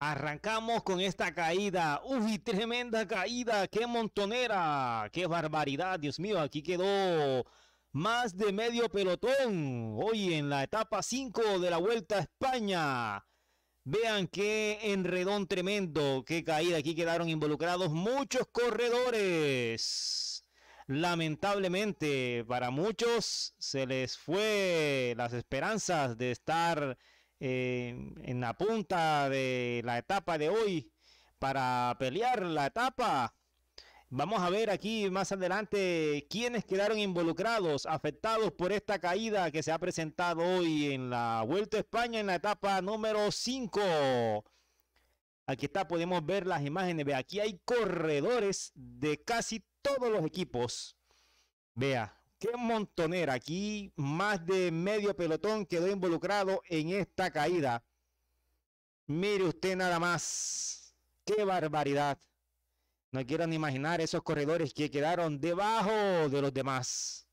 Arrancamos con esta caída. Uy, tremenda caída. Qué montonera. Qué barbaridad. Dios mío, aquí quedó más de medio pelotón. Hoy en la etapa 5 de la Vuelta a España. Vean qué enredón tremendo. Qué caída. Aquí quedaron involucrados muchos corredores. Lamentablemente, para muchos se les fue las esperanzas de estar en la punta de la etapa de hoy para pelear la etapa. Vamos a ver aquí más adelante quiénes quedaron involucrados, afectados por esta caída que se ha presentado hoy en la Vuelta a España en la etapa número 5. Aquí está, podemos ver las imágenes. Vea, aquí hay corredores de casi todos los equipos. Vea, Qué montonera. Aquí más de medio pelotón quedó involucrado en esta caída. Mire usted nada más. Qué barbaridad. No quieran imaginar esos corredores que quedaron debajo de los demás.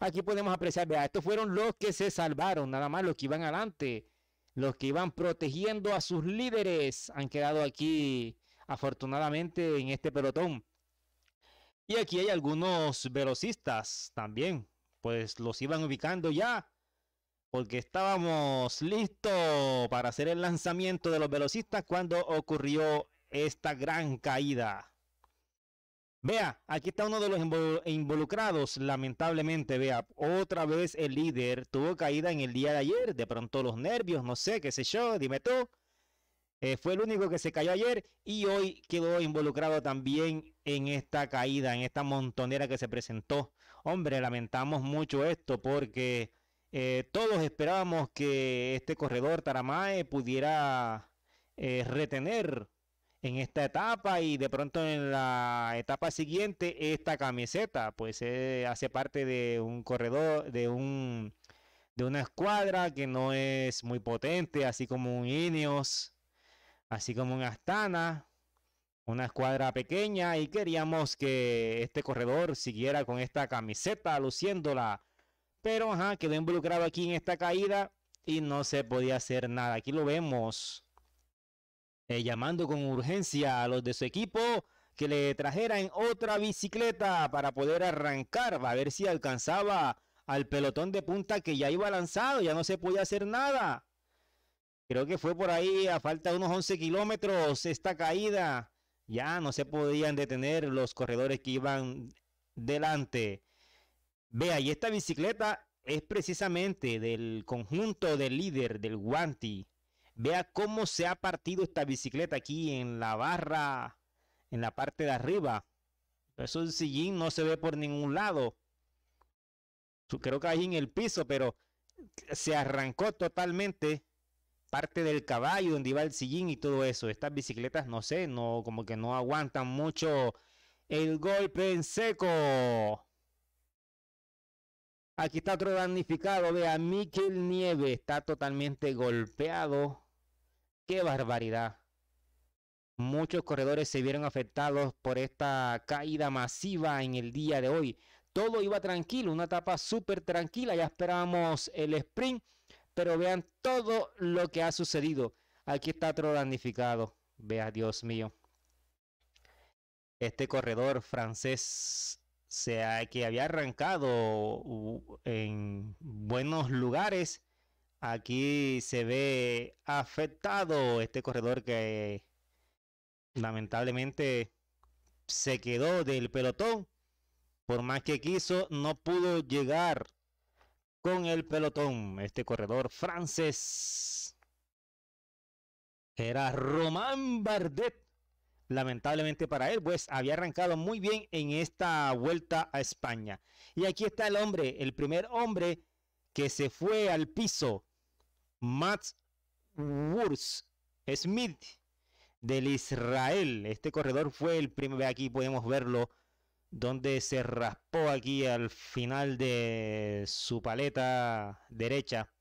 Aquí podemos apreciar, vea, estos fueron los que se salvaron, nada más los que iban adelante. Los que iban protegiendo a sus líderes han quedado aquí, afortunadamente, en este pelotón. Y aquí hay algunos velocistas también, pues los iban ubicando ya, porque estábamos listos para hacer el lanzamiento de los velocistas cuando ocurrió esta gran caída. Vea, aquí está uno de los involucrados, lamentablemente, vea, otra vez el líder tuvo caída en el día de ayer, de pronto los nervios, no sé, qué sé yo, dime tú. Eh, fue el único que se cayó ayer y hoy quedó involucrado también en esta caída, en esta montonera que se presentó. Hombre, lamentamos mucho esto porque eh, todos esperábamos que este corredor Taramae pudiera eh, retener en esta etapa y de pronto en la etapa siguiente esta camiseta pues hace parte de un corredor, de un de una escuadra que no es muy potente, así como un Ineos así como en Astana, una escuadra pequeña y queríamos que este corredor siguiera con esta camiseta luciéndola. Pero ajá, quedó involucrado aquí en esta caída y no se podía hacer nada. Aquí lo vemos eh, llamando con urgencia a los de su equipo que le trajeran otra bicicleta para poder arrancar, a ver si alcanzaba al pelotón de punta que ya iba lanzado, ya no se podía hacer nada. Creo que fue por ahí, a falta de unos 11 kilómetros, esta caída. Ya no se podían detener los corredores que iban delante. Vea, y esta bicicleta es precisamente del conjunto del líder del Guanti. Vea cómo se ha partido esta bicicleta aquí en la barra, en la parte de arriba. Eso el sillín no se ve por ningún lado. Creo que ahí en el piso, pero se arrancó totalmente parte del caballo donde iba el sillín y todo eso. Estas bicicletas, no sé, no, como que no aguantan mucho el golpe en seco. Aquí está otro damnificado, vea, Miquel Nieve está totalmente golpeado. ¡Qué barbaridad! Muchos corredores se vieron afectados por esta caída masiva en el día de hoy. Todo iba tranquilo, una etapa súper tranquila, ya esperábamos el sprint pero vean todo lo que ha sucedido. Aquí está otro damnificado. Vea, Dios mío. Este corredor francés se que había arrancado en buenos lugares. Aquí se ve afectado este corredor que lamentablemente se quedó del pelotón. Por más que quiso, no pudo llegar con el pelotón. Este corredor francés era Román Bardet. Lamentablemente para él, pues había arrancado muy bien en esta vuelta a España. Y aquí está el hombre, el primer hombre que se fue al piso, Mats Wurz Smith del Israel. Este corredor fue el primero, aquí podemos verlo, donde se raspó aquí al final de su paleta derecha,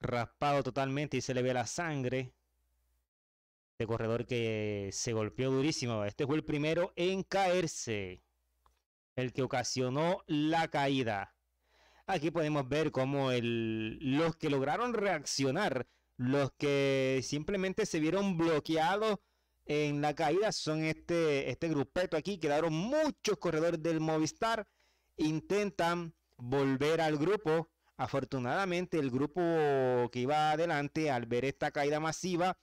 raspado totalmente y se le ve la sangre. Este corredor que se golpeó durísimo. Este fue el primero en caerse, el que ocasionó la caída. Aquí podemos ver cómo los que lograron reaccionar, los que simplemente se vieron bloqueados en la caída son este, este grupeto aquí. Quedaron muchos corredores del Movistar. Intentan volver al grupo. Afortunadamente el grupo que iba adelante al ver esta caída masiva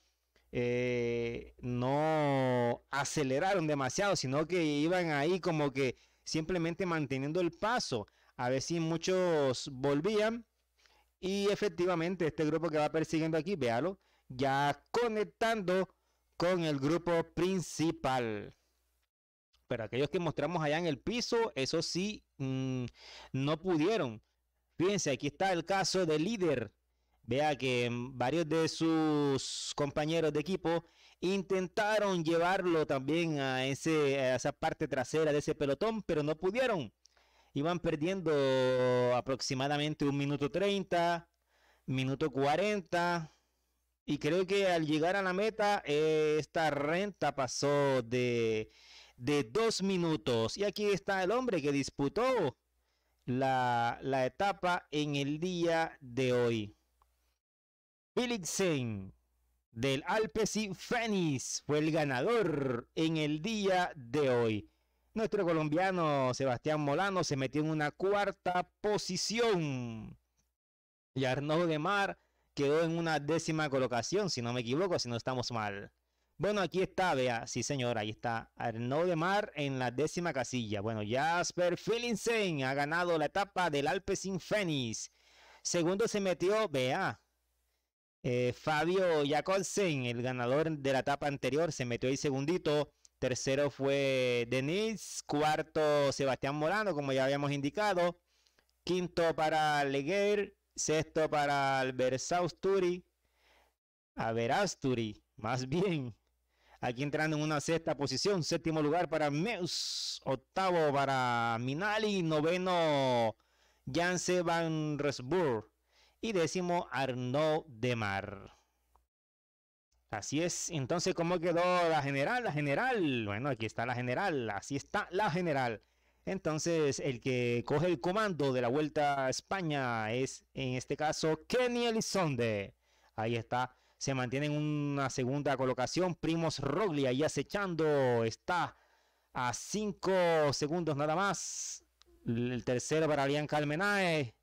eh, no aceleraron demasiado, sino que iban ahí como que simplemente manteniendo el paso. A ver si muchos volvían. Y efectivamente este grupo que va persiguiendo aquí, véalo, ya conectando con el grupo principal. Pero aquellos que mostramos allá en el piso, eso sí, mm, no pudieron. Fíjense, aquí está el caso del líder. Vea que varios de sus compañeros de equipo intentaron llevarlo también a, a esa parte trasera de ese pelotón, pero no pudieron. Iban perdiendo aproximadamente un minuto 30, minuto 40 y creo que al llegar a la meta, eh, esta renta pasó de, de dos minutos. Y aquí está el hombre que disputó la, la etapa en el día de hoy. Felixen, del y Fénix fue el ganador en el día de hoy. Nuestro colombiano Sebastián Molano se metió en una cuarta posición. Y Arnaud de Mar quedó en una décima colocación, si no me equivoco, si no estamos mal. Bueno, aquí está, vea, sí señor, ahí está. Arnaud de Mar en la décima casilla. Bueno, Jasper Philinsen ha ganado la etapa del sin Fénix. Segundo se metió, vea. Eh, Fabio Jacolsen, el ganador de la etapa anterior, se metió ahí segundito. Tercero fue Denis. Cuarto, Sebastián Morano, como ya habíamos indicado. Quinto para Leguer. Sexto para Albersausturi. Verasturi, más bien. Aquí entrando en una sexta posición. Séptimo lugar para Meus. Octavo para Minali. Noveno Janse Van Resburg. Y décimo Arnaud Demar. Así es. Entonces, ¿cómo quedó la general? La general. Bueno, aquí está la general. Así está la general. Entonces, el que coge el comando de la Vuelta a España es, en este caso, Kenny Elizonde. Ahí está, se mantiene en una segunda colocación. Primos Rogli ahí acechando, está a 5 segundos nada más. El tercero para Arián Calmenae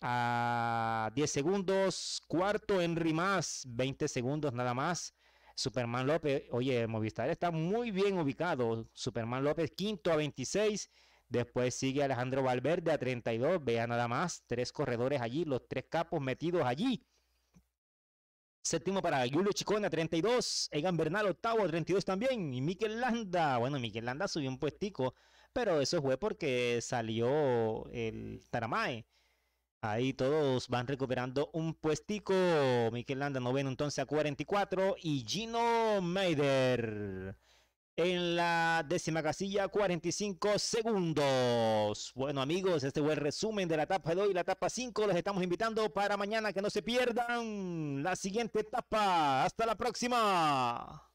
a 10 segundos. Cuarto Henry Más, 20 segundos nada más. Superman López, oye, Movistar está muy bien ubicado. Superman López, quinto a 26. Después sigue Alejandro Valverde a 32. Vea nada más. Tres corredores allí. Los tres capos metidos allí. Séptimo para Julio a 32. Egan Bernal, octavo, 32 también. Y Miquel Landa. Bueno, Miquel Landa subió un puestico. Pero eso fue porque salió el Taramae. Ahí todos van recuperando un puestico. Miquel Landa noveno entonces a 44. Y Gino Maider en la décima casilla, 45 segundos. Bueno, amigos, este fue el resumen de la etapa de hoy, la etapa 5. Les estamos invitando para mañana que no se pierdan la siguiente etapa. Hasta la próxima.